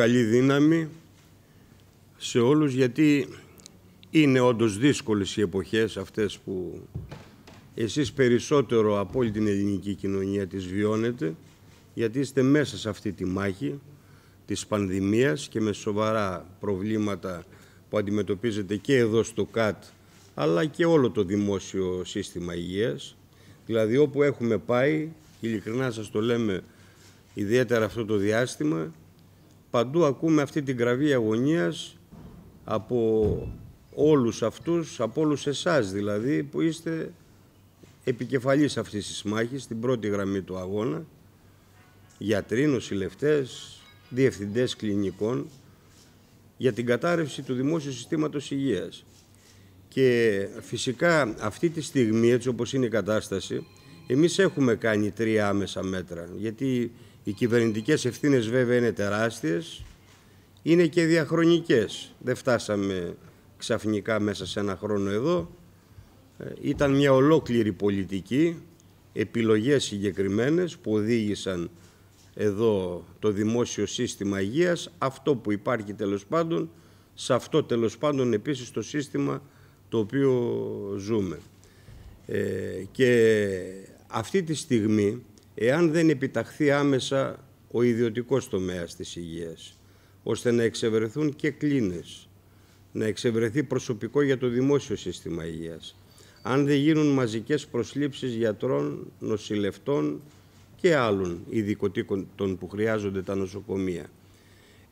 καλή δύναμη σε όλους γιατί είναι όντως δύσκολες οι εποχές αυτές που εσείς περισσότερο από όλη την ελληνική κοινωνία τις βιώνετε γιατί είστε μέσα σε αυτή τη μάχη της πανδημίας και με σοβαρά προβλήματα που αντιμετωπίζετε και εδώ στο ΚΑΤ αλλά και όλο το δημόσιο σύστημα υγείας. Δηλαδή όπου έχουμε πάει, ειλικρινά σας το λέμε ιδιαίτερα αυτό το διάστημα, παντού ακούμε αυτή την κραυγή αγωνίας από όλους αυτούς, από όλους εσάς δηλαδή, που είστε επικεφαλής αυτής της μάχης, στην πρώτη γραμμή του αγώνα, γιατροί, νοσηλευτές, διευθυντές κλινικών, για την κατάρρευση του δημόσιου συστήματος υγείας. Και φυσικά αυτή τη στιγμή, έτσι όπως είναι η κατάσταση, εμείς έχουμε κάνει τρία άμεσα μέτρα, γιατί οι κυβερνητικές ευθύνες βέβαια είναι τεράστιες, είναι και διαχρονικές. Δεν φτάσαμε ξαφνικά μέσα σε ένα χρόνο εδώ. Ε, ήταν μια ολόκληρη πολιτική, επιλογές συγκεκριμένες που οδήγησαν εδώ το δημόσιο σύστημα υγείας, αυτό που υπάρχει τέλος πάντων, σε αυτό τέλος πάντων επίσης το σύστημα το οποίο ζούμε. Ε, και αυτή τη στιγμή, εάν δεν επιταχθεί άμεσα ο ιδιωτικός τομέας της υγείας, ώστε να εξευρεθούν και κλίνες, να εξευρεθεί προσωπικό για το δημόσιο σύστημα υγείας, αν δεν γίνουν μαζικές προσλήψεις γιατρών, νοσηλευτών και άλλων ειδικοτήτων που χρειάζονται τα νοσοκομεία.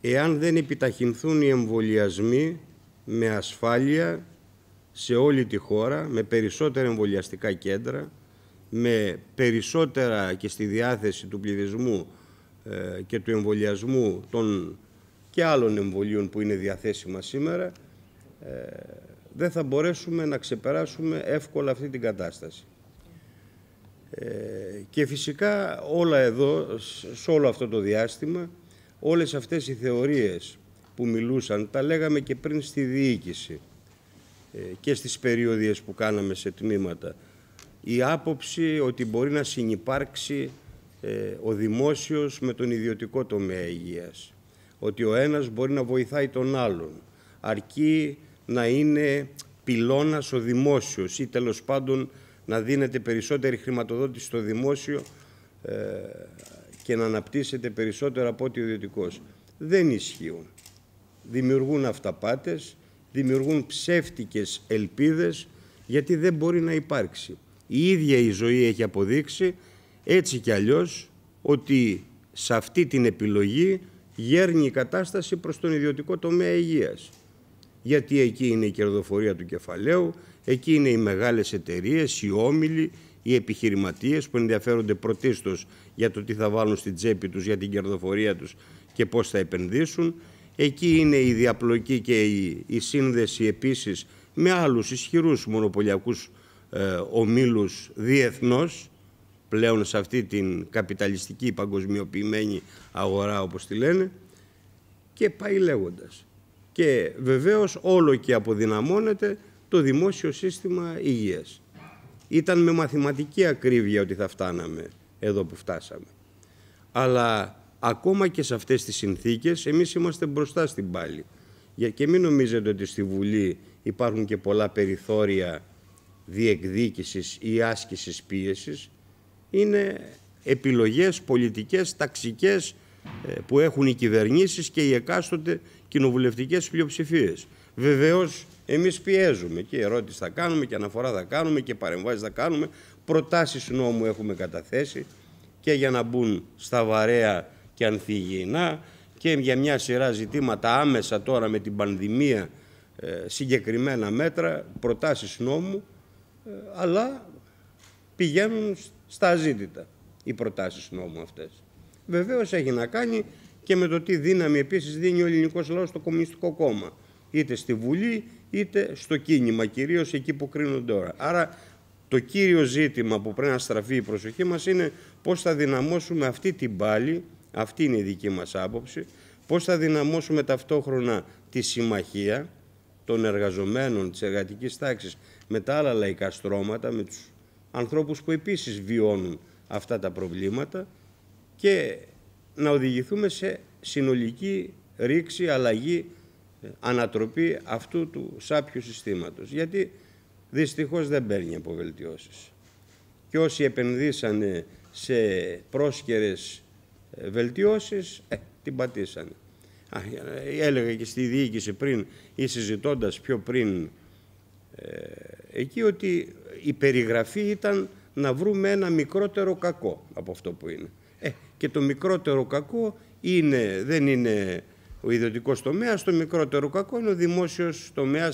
Εάν δεν επιταχυνθούν οι εμβολιασμοί με ασφάλεια σε όλη τη χώρα, με περισσότερα εμβολιαστικά κέντρα, με περισσότερα και στη διάθεση του πληθυσμού ε, και του εμβολιασμού των και άλλων εμβολίων που είναι διαθέσιμα σήμερα, ε, δεν θα μπορέσουμε να ξεπεράσουμε εύκολα αυτή την κατάσταση. Ε, και φυσικά όλα εδώ, σε όλο αυτό το διάστημα, όλες αυτές οι θεωρίες που μιλούσαν, τα λέγαμε και πριν στη διοίκηση ε, και στις περιοδίες που κάναμε σε τμήματα η άποψη ότι μπορεί να συνυπάρξει ε, ο δημόσιος με τον ιδιωτικό τομέα υγείας. Ότι ο ένας μπορεί να βοηθάει τον άλλον, αρκεί να είναι πυλώνας ο δημόσιος ή τέλος πάντων να δίνεται περισσότερη χρηματοδότηση στο δημόσιο ε, και να αναπτύσσεται περισσότερο από ό,τι ο ιδιωτικός. Δεν ισχύουν. Δημιουργούν αυταπάτες, δημιουργούν ψεύτικες ελπίδες γιατί δεν μπορεί να υπάρξει η ίδια η ζωή έχει αποδείξει έτσι κι αλλιώς ότι σε αυτή την επιλογή γέρνει η κατάσταση προς τον ιδιωτικό τομέα υγείας. Γιατί εκεί είναι η κερδοφορία του κεφαλαίου, εκεί είναι οι μεγάλες εταιρείες, οι όμιλοι, οι επιχειρηματίες που ενδιαφέρονται πρωτίστως για το τι θα βάλουν στην τσέπη τους, για την κερδοφορία τους και πώς θα επενδύσουν. Εκεί είναι η διαπλοκή και η, σύνδεση επίσης με άλλους ισχυρούς μονοπωλιακούς ε, ομίλους διεθνώς πλέον σε αυτή την καπιταλιστική παγκοσμιοποιημένη αγορά όπως τη λένε και πάει λέγοντας. Και βεβαίως όλο και αποδυναμώνεται το δημόσιο σύστημα υγείας. Ήταν με μαθηματική ακρίβεια ότι θα φτάναμε εδώ που φτάσαμε. Αλλά ακόμα και σε αυτές τις συνθήκες εμείς είμαστε μπροστά στην πάλη. Και μην νομίζετε ότι στη Βουλή υπάρχουν και πολλά περιθώρια διεκδίκησης ή άσκησης πίεσης είναι επιλογές πολιτικές, ταξικές ε, που έχουν οι κυβερνήσεις και οι εκάστοτε κοινοβουλευτικές πλειοψηφίες. Βεβαίως εμείς πιέζουμε και ερώτηση θα κάνουμε και αναφορά θα κάνουμε και παρεμβάσεις θα κάνουμε. Προτάσεις νόμου έχουμε καταθέσει και για να μπουν στα βαρέα και ανθυγιεινά και για μια σειρά ζητήματα άμεσα τώρα με την πανδημία ε, συγκεκριμένα μέτρα, προτάσεις νόμου ε, αλλά πηγαίνουν στα αζήτητα οι προτάσεις νόμου αυτές. Βεβαίως έχει να κάνει και με το τι δύναμη επίσης δίνει ο ελληνικός λαός στο Κομμουνιστικό Κόμμα. Είτε στη Βουλή, είτε στο κίνημα, κυρίως εκεί που κρίνουν τώρα. Άρα το κύριο ζήτημα που πρέπει να στραφεί η προσοχή μας είναι πώς θα δυναμώσουμε αυτή την πάλη, αυτή είναι η δική μας άποψη, πώς θα δυναμώσουμε ταυτόχρονα τη συμμαχία, των εργαζομένων της εργατικής τάξης με τα άλλα λαϊκά στρώματα, με τους ανθρώπους που επίσης βιώνουν αυτά τα προβλήματα και να οδηγηθούμε σε συνολική ρήξη, αλλαγή, ανατροπή αυτού του σάπιου συστήματος. Γιατί δυστυχώς δεν παίρνει από βελτιώσεις. Και όσοι επενδύσανε σε πρόσκαιρες ε, βελτιώσεις, ε, την πατήσανε. Ε, έλεγα και στη διοίκηση πριν ή συζητώντας πιο πριν ε, εκεί ότι η περιγραφή ήταν να βρούμε ένα μικρότερο κακό από αυτό που είναι. Ε, και το μικρότερο κακό είναι, δεν είναι ο ιδιωτικός τομέας, το μικρότερο κακό είναι ο δημόσιος τομέας.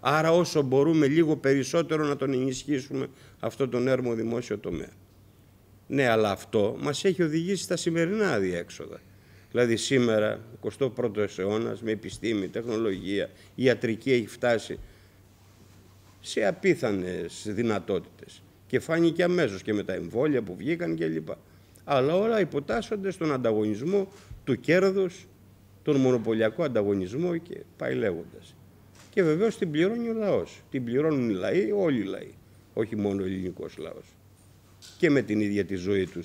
Άρα, όσο μπορούμε λίγο περισσότερο να τον ενισχύσουμε αυτόν τον έρμο δημόσιο τομέα. Ναι, αλλά αυτό μας έχει οδηγήσει στα σημερινά διέξοδα. Δηλαδή σήμερα, 21ο αιώνας, με επιστήμη, τεχνολογία, ιατρική έχει φτάσει σε απίθανες δυνατότητες Και φάνηκε αμέσως και με τα εμβόλια που βγήκαν κλπ. Αλλά όλα υποτάσσονται στον ανταγωνισμό του κέρδους, τον μονοπωλιακό ανταγωνισμό και πάει λέγοντας. Και βεβαίως την πληρώνει ο λαός. Την πληρώνουν οι λαοί, όλοι οι λαοί. Όχι μόνο ο ελληνικός λαός Και με την ίδια τη ζωή τους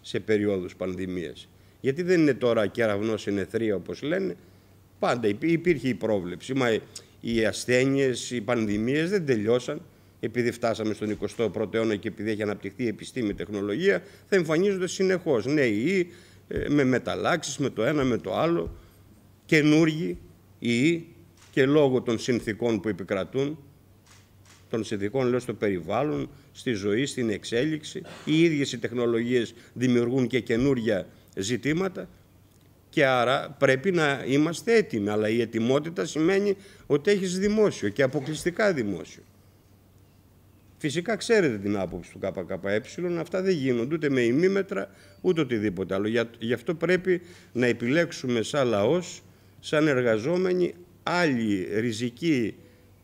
σε περιόδους πανδημίας. Γιατί δεν είναι τώρα κεραυνό είναι όπω όπως λένε. Πάντα υπήρχε η πρόβλεψη. Μα οι ασθένειες, οι πανδημίες δεν τελειώσαν. Επειδή φτάσαμε στον 21ο αιώνα και επειδή έχει αναπτυχθεί η επιστήμη, η τεχνολογία, θα εμφανίζονται συνεχώς νέοι ή ε, με μεταλλάξεις με το ένα, με το άλλο, καινούργοι ή και λόγω των συνθήκων που επικρατούν, των συνθήκων λέω στο περιβάλλον, στη ζωή, στην εξέλιξη, οι ίδιες οι τεχνολογίες δημιουργούν και καινούργια ζητήματα και άρα πρέπει να είμαστε έτοιμοι. Αλλά η ετοιμότητα σημαίνει ότι έχεις δημόσιο και αποκλειστικά δημόσιο. Φυσικά ξέρετε την άποψη του ΚΚΕ, αυτά δεν γίνονται ούτε με ημίμετρα ούτε οτιδήποτε άλλο. Γι' αυτό πρέπει να επιλέξουμε σαν λαός, σαν εργαζόμενοι, άλλη ριζική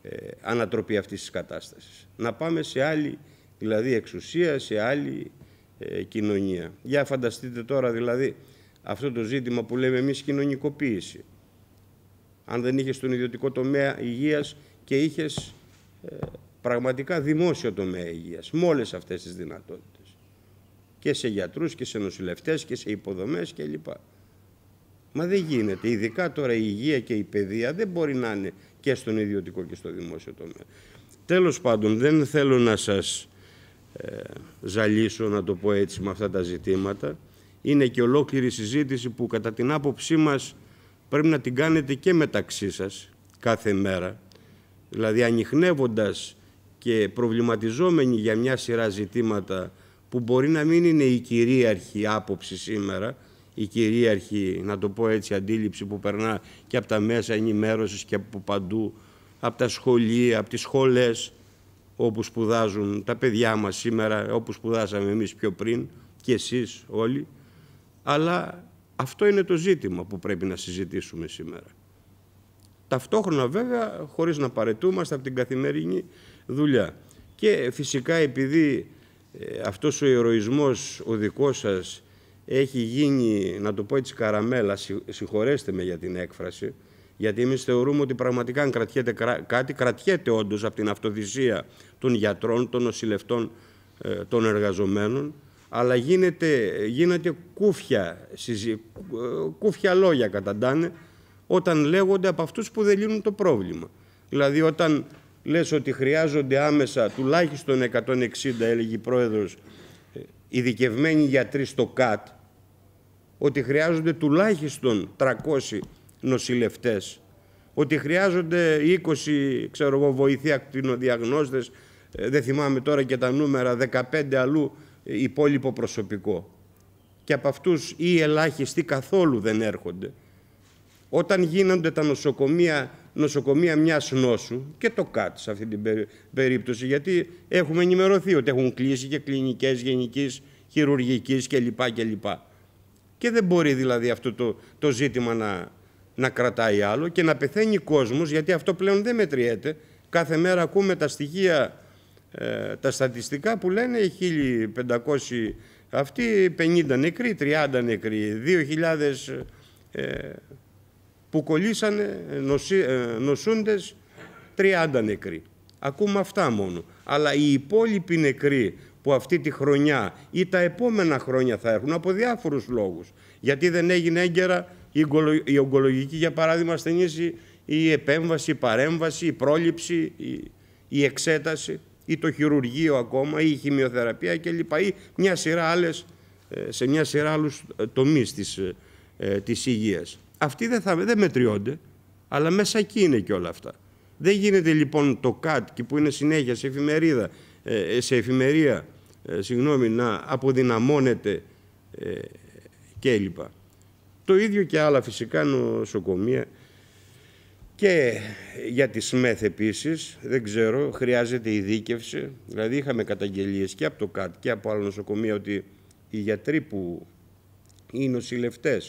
ε, ανατροπή αυτής της κατάστασης. Να πάμε σε άλλη δηλαδή εξουσία, σε άλλη ε, κοινωνία. Για φανταστείτε τώρα δηλαδή αυτό το ζήτημα που λέμε εμείς κοινωνικοποίηση. Αν δεν είχες τον ιδιωτικό τομέα υγείας και είχες ε, πραγματικά δημόσιο τομέα υγείας με όλες αυτές τις δυνατότητες. Και σε γιατρούς και σε νοσηλευτές και σε υποδομές κλπ. Μα δεν γίνεται. Ειδικά τώρα η υγεία και η παιδεία δεν μπορεί να είναι και στον ιδιωτικό και στο δημόσιο τομέα. Τέλος πάντων δεν θέλω να σας ε, ζαλίσω, να το πω έτσι, με αυτά τα ζητήματα. Είναι και ολόκληρη συζήτηση που κατά την άποψή μας πρέπει να την κάνετε και μεταξύ σας κάθε μέρα. Δηλαδή ανοιχνεύοντας και προβληματιζόμενοι για μια σειρά ζητήματα που μπορεί να μην είναι η κυρίαρχη άποψη σήμερα, η κυρίαρχη, να το πω έτσι, αντίληψη που περνά και από τα μέσα ενημέρωσης και από παντού, από τα σχολεία, από τις σχολές, όπου σπουδάζουν τα παιδιά μας σήμερα, όπου σπουδάσαμε εμείς πιο πριν και εσείς όλοι, αλλά αυτό είναι το ζήτημα που πρέπει να συζητήσουμε σήμερα. Ταυτόχρονα βέβαια, χωρίς να παρετούμαστε από την καθημερινή δουλειά. Και φυσικά επειδή ε, αυτός ο ηρωισμός ο δικός σας έχει γίνει, να το πω έτσι καραμέλα, συγχωρέστε με για την έκφραση, γιατί εμείς θεωρούμε ότι πραγματικά, αν κρατιέται κάτι, κρατιέται όντως από την αυτοδυσία των γιατρών, των νοσηλευτών, ε, των εργαζομένων. Αλλά γίνεται, γίνεται κούφια, ε, κούφια λόγια καταντάνε όταν λέγονται από αυτούς που δεν λύνουν το πρόβλημα. Δηλαδή όταν λες ότι χρειάζονται άμεσα τουλάχιστον 160, έλεγε η πρόεδρος, ε, ειδικευμένοι γιατροί στο ΚΑΤ, ότι χρειάζονται τουλάχιστον 300 νοσηλευτές, ότι χρειάζονται 20 ξέρω εγώ, βοηθοί ακτινοδιαγνώστες, ε, δεν θυμάμαι τώρα και τα νούμερα, 15 αλλού ε, υπόλοιπο προσωπικό. Και από αυτούς οι ελάχιστοι καθόλου δεν έρχονται. Όταν γίνονται τα νοσοκομεία, νοσοκομεία μιας νόσου και το ΚΑΤ σε αυτή την περίπτωση, γιατί έχουμε ενημερωθεί ότι έχουν κλείσει και κλινικές γενικής, χειρουργικής κλπ. Και, και δεν μπορεί δηλαδή αυτό το ζήτημα να να κρατάει άλλο και να πεθαίνει κόσμος, γιατί αυτό πλέον δεν μετριέται. Κάθε μέρα ακούμε τα στοιχεία, ε, τα στατιστικά που λένε 1500 αυτοί, 50 νεκροί, 30 νεκροί, 2000 ε, που κολλήσανε ε, νοσούντες, 30 νεκροί. Ακούμε αυτά μόνο. Αλλά οι υπόλοιποι νεκροί που αυτή τη χρονιά ή τα επόμενα χρόνια θα έρχουν από διάφορους λόγους. Γιατί δεν έγινε έγκαιρα η ογκολογική, για παράδειγμα, ασθενή, η, επέμβαση, η παρέμβαση, η πρόληψη, η, εξέταση ή το χειρουργείο ακόμα, ή η χημειοθεραπεία κλπ. ή μια σειρά άλλες, ε, σε μια σειρά άλλους ε, τομείς της, ε, της υγείας. Αυτοί δεν, θα, δεν μετριώνται, αλλά μέσα εκεί είναι και όλα αυτά. Δεν γίνεται λοιπόν το και που είναι συνέχεια σε εφημερίδα, σε εφημερία, συγγνώμη, να αποδυναμώνεται κλπ. Το ίδιο και άλλα φυσικά νοσοκομεία και για τη ΣΜΕΘ επίσης, δεν ξέρω, χρειάζεται ειδίκευση. Δηλαδή είχαμε καταγγελίες και από το ΚΑΤ και από άλλα νοσοκομεία ότι οι γιατροί που οι νοσηλευτές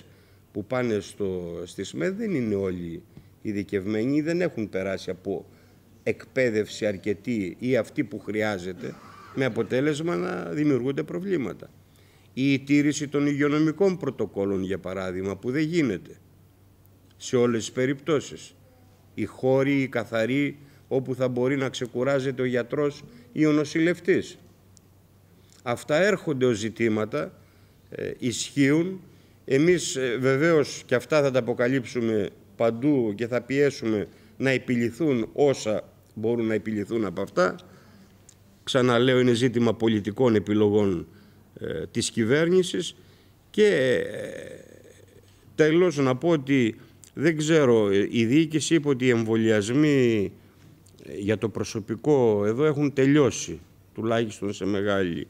που πάνε στο, στη ΣΜΕΘ δεν είναι όλοι ειδικευμένοι ή δεν έχουν περάσει από εκπαίδευση αρκετή ή αυτή που χρειάζεται με αποτέλεσμα να δημιουργούνται προβλήματα ή η τήρηση των υγειονομικών πρωτοκόλων, για παράδειγμα, που δεν γίνεται σε όλες τις περιπτώσεις. Οι χώροι, οι καθαροί, όπου θα μπορεί να ξεκουράζεται ο γιατρός ή ο νοσηλευτής. Αυτά έρχονται ως ζητήματα, ε, ισχύουν. Εμείς ε, βεβαίως και αυτά θα τα αποκαλύψουμε παντού και θα πιέσουμε να επιληθούν όσα μπορούν να επιληθούν από αυτά. Ξαναλέω, είναι ζήτημα πολιτικών επιλογών ε, της κυβέρνησης και ε, τέλος να πω ότι δεν ξέρω, ε, η διοίκηση είπε ότι οι εμβολιασμοί για το προσωπικό εδώ έχουν τελειώσει, τουλάχιστον σε μεγάλη.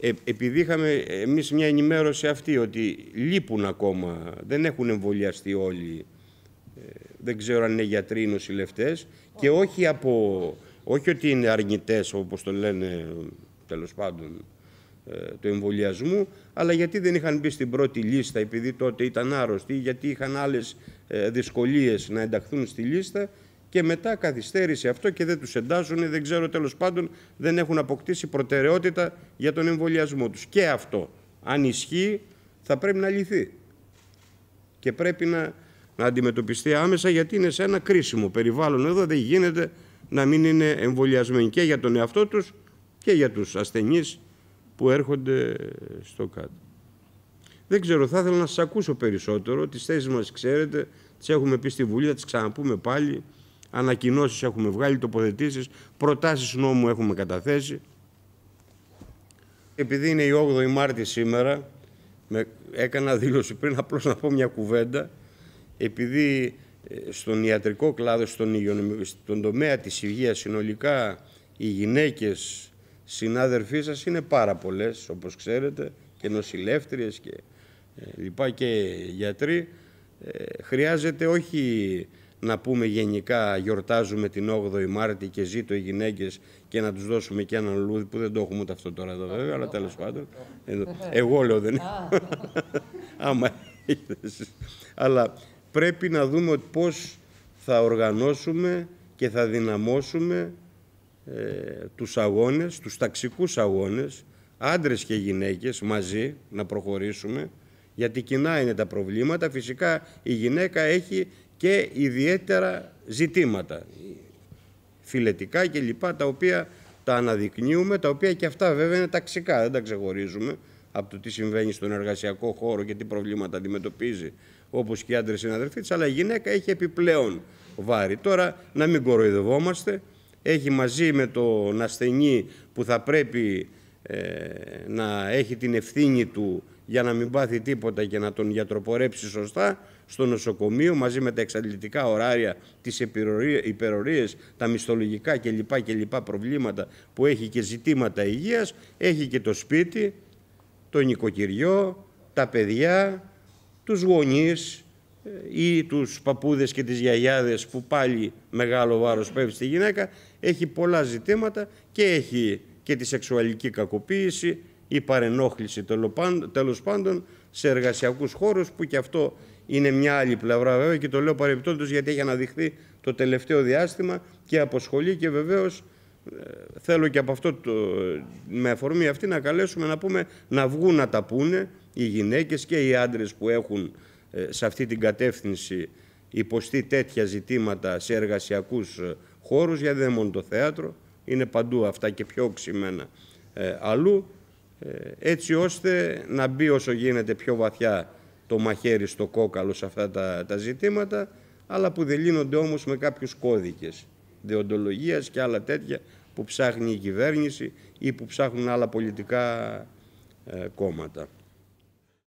ε, επειδή είχαμε εμείς μια ενημέρωση αυτή ότι λείπουν ακόμα, δεν έχουν εμβολιαστεί όλοι, δεν ξέρω αν είναι γιατροί ή νοσηλευτές και όχι, από, όχι ότι είναι αρνητές όπως το λένε τέλος πάντων ε, του εμβολιασμού, αλλά γιατί δεν είχαν μπει στην πρώτη λίστα, επειδή τότε ήταν άρρωστοι, γιατί είχαν άλλες ε, δυσκολίες να ενταχθούν στη λίστα και μετά καθυστέρησε αυτό και δεν τους εντάσσουν, δεν ξέρω τέλος πάντων, δεν έχουν αποκτήσει προτεραιότητα για τον εμβολιασμό τους. Και αυτό, αν ισχύει, θα πρέπει να λυθεί. Και πρέπει να, να αντιμετωπιστεί άμεσα γιατί είναι σε ένα κρίσιμο περιβάλλον εδώ, δεν γίνεται να μην είναι εμβολιασμένοι και για τον εαυτό τους και για τους ασθενείς που έρχονται στο κάτω. Δεν ξέρω, θα ήθελα να σας ακούσω περισσότερο. Τις θέσεις μας ξέρετε, τις έχουμε πει στη Βουλή, θα τις ξαναπούμε πάλι. Ανακοινώσεις έχουμε βγάλει, τοποθετήσεις, προτάσεις νόμου έχουμε καταθέσει. Επειδή είναι η 8η Μάρτη σήμερα, με, έκανα δήλωση πριν απλώς να πω μια κουβέντα, επειδή ε, στον ιατρικό κλάδο, στον, στον τομέα της υγείας συνολικά οι γυναίκες συνάδελφοί σας είναι πάρα πολλές, όπως ξέρετε, και νοσηλεύτριες και ε, λοιπά και γιατροί. Ε, χρειάζεται όχι να πούμε γενικά γιορτάζουμε την 8η Μάρτη και ζήτω οι γυναίκες και να τους δώσουμε και ένα λουλούδι που δεν το έχουμε ούτε αυτό τώρα εδώ βέβαια, αλλά τέλος πάντων. Εγώ λέω δεν είναι. Άμα Αλλά πρέπει να δούμε πώς θα οργανώσουμε και θα δυναμώσουμε ε, τους αγώνες, τους ταξικούς αγώνες, άντρες και γυναίκες μαζί να προχωρήσουμε, γιατί κοινά είναι τα προβλήματα. Φυσικά η γυναίκα έχει και ιδιαίτερα ζητήματα, φιλετικά και λοιπά, τα οποία τα αναδεικνύουμε, τα οποία και αυτά βέβαια είναι ταξικά, δεν τα ξεχωρίζουμε από το τι συμβαίνει στον εργασιακό χώρο και τι προβλήματα αντιμετωπίζει, όπως και οι άντρες συναδελφοί της, αλλά η γυναίκα έχει επιπλέον βάρη. Τώρα, να μην κοροϊδευόμαστε, έχει μαζί με τον ασθενή που θα πρέπει ε, να έχει την ευθύνη του για να μην πάθει τίποτα και να τον γιατροπορέψει σωστά στο νοσοκομείο μαζί με τα εξαντλητικά ωράρια, τις υπερορίες, τα μισθολογικά κλπ. προβλήματα που έχει και ζητήματα υγείας, έχει και το σπίτι, το νοικοκυριό, τα παιδιά, τους γονείς ε, ή τους παππούδες και τις γιαγιάδες που πάλι μεγάλο βάρος πέφτει στη γυναίκα έχει πολλά ζητήματα και έχει και τη σεξουαλική κακοποίηση ή παρενόχληση τέλος πάντων σε εργασιακούς χώρους που και αυτό είναι μια άλλη πλευρά βέβαια και το λέω παρεμπιπτόντως γιατί έχει αναδειχθεί το τελευταίο διάστημα και αποσχολεί και βεβαίως ε, θέλω και από αυτό το, με αφορμή αυτή να καλέσουμε να πούμε να βγουν να τα πούνε οι γυναίκες και οι άντρες που έχουν ε, σε αυτή την κατεύθυνση υποστεί τέτοια ζητήματα σε εργασιακούς ε, χώρους, για δεν είναι μόνο το θέατρο, είναι παντού αυτά και πιο οξυμένα ε, αλλού, ε, έτσι ώστε να μπει όσο γίνεται πιο βαθιά το μαχαίρι στο κόκαλο σε αυτά τα, τα ζητήματα, αλλά που δεν όμως με κάποιους κώδικες δεοντολογίας και άλλα τέτοια που ψάχνει η κυβέρνηση ή που ψάχνουν άλλα πολιτικά ε, κόμματα.